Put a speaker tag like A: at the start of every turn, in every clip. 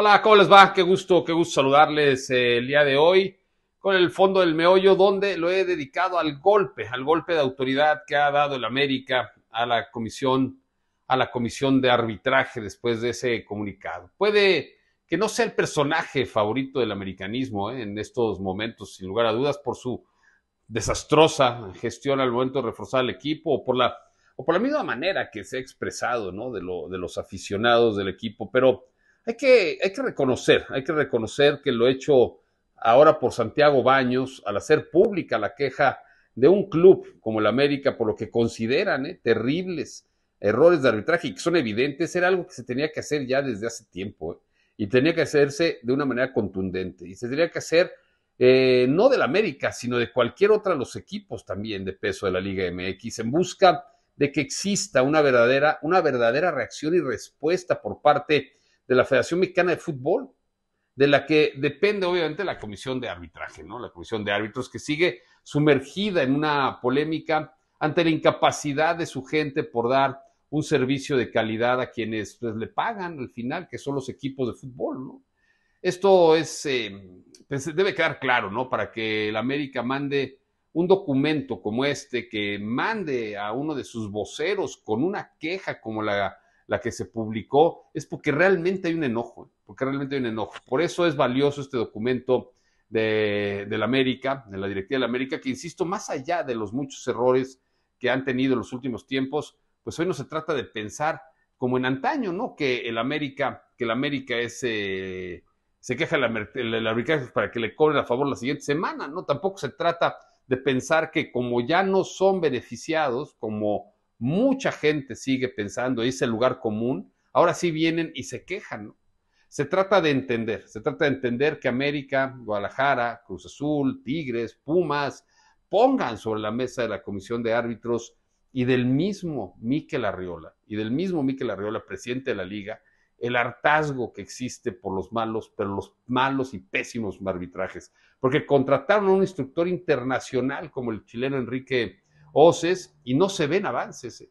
A: Hola, ¿cómo les va? Qué gusto, qué gusto saludarles eh, el día de hoy con el fondo del meollo donde lo he dedicado al golpe, al golpe de autoridad que ha dado el América a la comisión a la comisión de arbitraje después de ese comunicado. Puede que no sea el personaje favorito del americanismo eh, en estos momentos, sin lugar a dudas, por su desastrosa gestión al momento de reforzar el equipo o por la, o por la misma manera que se ha expresado ¿no? de, lo, de los aficionados del equipo. Pero hay que, reconocer, hay que reconocer que lo hecho ahora por Santiago Baños, al hacer pública la queja de un club como el América por lo que consideran ¿eh? terribles errores de arbitraje y que son evidentes, era algo que se tenía que hacer ya desde hace tiempo ¿eh? y tenía que hacerse de una manera contundente y se tenía que hacer eh, no del América, sino de cualquier otra de los equipos también de peso de la Liga MX en busca de que exista una verdadera, una verdadera reacción y respuesta por parte de la Federación Mexicana de Fútbol, de la que depende obviamente la comisión de arbitraje, ¿no? La comisión de árbitros que sigue sumergida en una polémica ante la incapacidad de su gente por dar un servicio de calidad a quienes pues, le pagan al final, que son los equipos de fútbol, ¿no? Esto es, eh, pues, debe quedar claro, ¿no? Para que la América mande un documento como este, que mande a uno de sus voceros con una queja como la la que se publicó, es porque realmente hay un enojo, porque realmente hay un enojo. Por eso es valioso este documento de, la América, de la Directiva de la América, que insisto, más allá de los muchos errores que han tenido en los últimos tiempos, pues hoy no se trata de pensar como en antaño, ¿no? Que el América, que el América es... Eh, se queja la arbitraje para que le cobren a favor la siguiente semana, ¿no? Tampoco se trata de pensar que como ya no son beneficiados, como mucha gente sigue pensando, es el lugar común, ahora sí vienen y se quejan. ¿no? Se trata de entender, se trata de entender que América, Guadalajara, Cruz Azul, Tigres, Pumas, pongan sobre la mesa de la Comisión de Árbitros y del mismo Miquel Arriola, y del mismo Miquel Arriola, presidente de la liga, el hartazgo que existe por los malos, pero los malos y pésimos arbitrajes, porque contrataron a un instructor internacional como el chileno Enrique y no se ven avances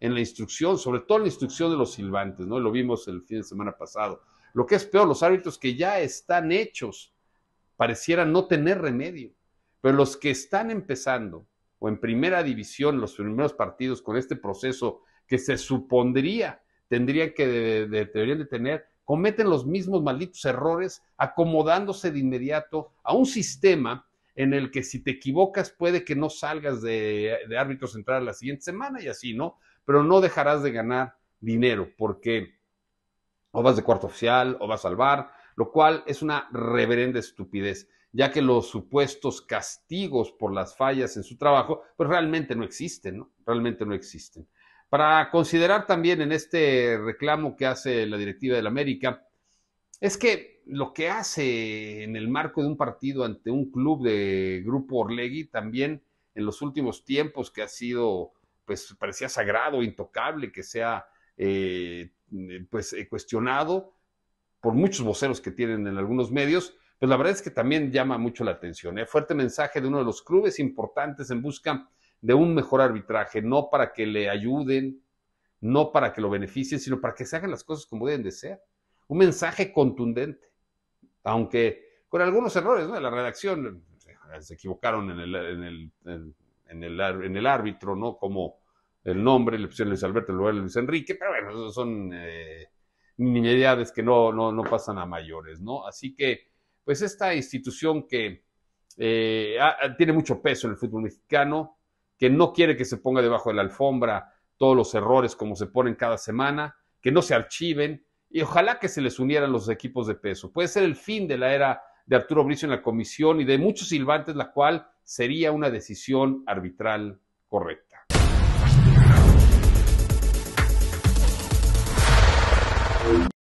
A: en la instrucción, sobre todo en la instrucción de los silbantes, ¿no? Lo vimos el fin de semana pasado. Lo que es peor, los árbitros que ya están hechos parecieran no tener remedio, pero los que están empezando o en primera división, los primeros partidos con este proceso que se supondría tendría que deberían de tener, cometen los mismos malditos errores acomodándose de inmediato a un sistema en el que si te equivocas puede que no salgas de, árbitro central la siguiente semana y así, ¿no? Pero no dejarás de ganar dinero porque o vas de cuarto oficial o vas al salvar, lo cual es una reverenda estupidez, ya que los supuestos castigos por las fallas en su trabajo, pues realmente no existen, ¿no? Realmente no existen. Para considerar también en este reclamo que hace la directiva del América, es que lo que hace en el marco de un partido ante un club de Grupo Orlegui también en los últimos tiempos que ha sido, pues parecía sagrado, intocable, que sea eh, pues eh, cuestionado por muchos voceros que tienen en algunos medios, pues la verdad es que también llama mucho la atención. ¿eh? Fuerte mensaje de uno de los clubes importantes en busca de un mejor arbitraje, no para que le ayuden, no para que lo beneficien, sino para que se hagan las cosas como deben de ser. Un mensaje contundente aunque con algunos errores ¿no? de la redacción, eh, se equivocaron en el, árbitro, ¿no? Como el nombre, le pusieron Luis Alberto luego Luis Enrique, pero bueno, esos son eh, que no, pasan a mayores, ¿no? Así que, pues esta institución que eh, tiene mucho peso en el fútbol mexicano, que no quiere que se ponga debajo de la alfombra todos los errores como se ponen cada semana, que no se archiven, y ojalá que se les unieran los equipos de peso. Puede ser el fin de la era de Arturo Bricio en la comisión y de muchos silbantes, la cual sería una decisión arbitral correcta.